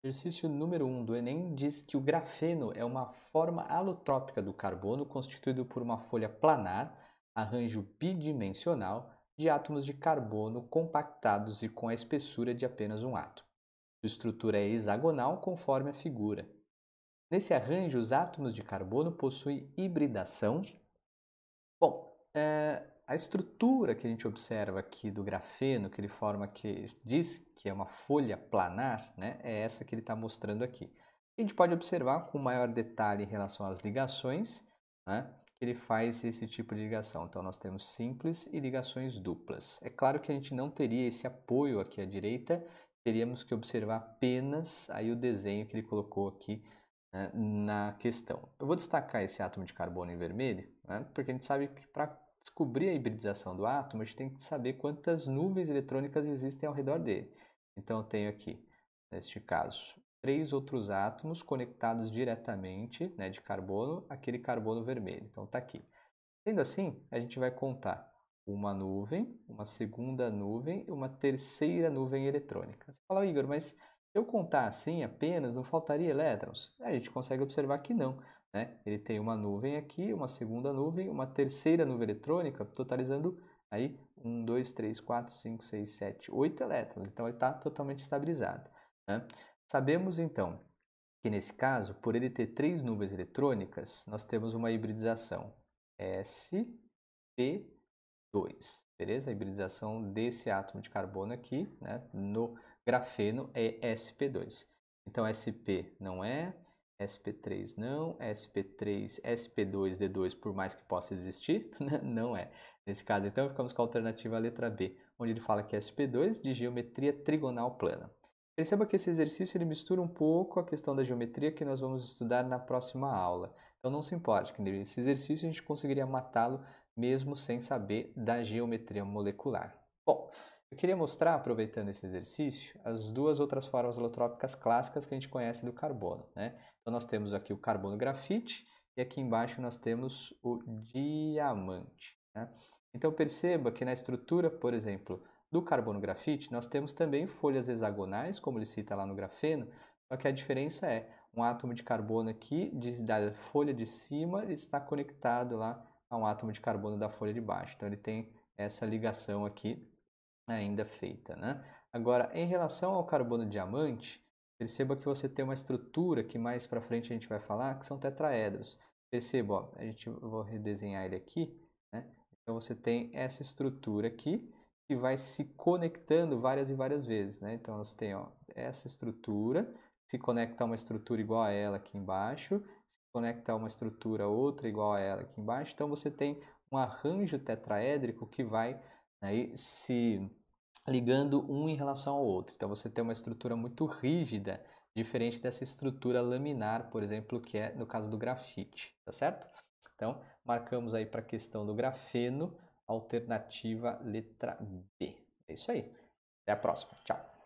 Exercício número 1 um do Enem diz que o grafeno é uma forma alotrópica do carbono constituído por uma folha planar, arranjo bidimensional, de átomos de carbono compactados e com a espessura de apenas um átomo. Sua estrutura é hexagonal conforme a figura. Nesse arranjo, os átomos de carbono possuem hibridação. Bom, é, a estrutura que a gente observa aqui do grafeno, que ele forma que diz que é uma folha planar, né, é essa que ele está mostrando aqui. A gente pode observar com maior detalhe em relação às ligações, né, que ele faz esse tipo de ligação. Então nós temos simples e ligações duplas. É claro que a gente não teria esse apoio aqui à direita, teríamos que observar apenas aí o desenho que ele colocou aqui né, na questão. Eu vou destacar esse átomo de carbono em vermelho, né, porque a gente sabe que para descobrir a hibridização do átomo, a gente tem que saber quantas nuvens eletrônicas existem ao redor dele. Então, eu tenho aqui, neste caso, três outros átomos conectados diretamente né, de carbono, aquele carbono vermelho. Então, está aqui. Sendo assim, a gente vai contar uma nuvem, uma segunda nuvem e uma terceira nuvem eletrônica. Você fala, Igor, mas se eu contar assim apenas, não faltaria elétrons? A gente consegue observar que não. Né? Ele tem uma nuvem aqui, uma segunda nuvem, uma terceira nuvem eletrônica, totalizando aí 1, 2, 3, 4, 5, 6, 7, 8 elétrons. Então ele está totalmente estabilizado. Né? Sabemos então que nesse caso, por ele ter três nuvens eletrônicas, nós temos uma hibridização sp2, beleza? A hibridização desse átomo de carbono aqui, né? no grafeno é sp2. Então sp não é, sp3 não, sp3, sp2, d2, por mais que possa existir, não é. Nesse caso, então, ficamos com a alternativa a letra B, onde ele fala que é sp2 de geometria trigonal plana. Perceba que esse exercício ele mistura um pouco a questão da geometria que nós vamos estudar na próxima aula. Então não se importe, que nesse exercício a gente conseguiria matá-lo mesmo sem saber da geometria molecular. Eu queria mostrar, aproveitando esse exercício, as duas outras formas holotrópicas clássicas que a gente conhece do carbono. Né? Então nós temos aqui o carbono grafite e aqui embaixo nós temos o diamante. Né? Então perceba que na estrutura, por exemplo, do carbono grafite, nós temos também folhas hexagonais, como ele cita lá no grafeno, só que a diferença é um átomo de carbono aqui, de, da folha de cima, está conectado lá a um átomo de carbono da folha de baixo. Então ele tem essa ligação aqui ainda feita. Né? Agora, em relação ao carbono diamante, perceba que você tem uma estrutura que mais para frente a gente vai falar, que são tetraedros. Perceba, ó, a gente vou redesenhar ele aqui. Né? Então você tem essa estrutura aqui que vai se conectando várias e várias vezes. Né? Então você tem ó, essa estrutura se conecta a uma estrutura igual a ela aqui embaixo, se conecta a uma estrutura outra igual a ela aqui embaixo. Então você tem um arranjo tetraédrico que vai né, se ligando um em relação ao outro. Então você tem uma estrutura muito rígida, diferente dessa estrutura laminar, por exemplo, que é no caso do grafite, tá certo? Então, marcamos aí para a questão do grafeno, alternativa letra B. É isso aí. Até a próxima. Tchau.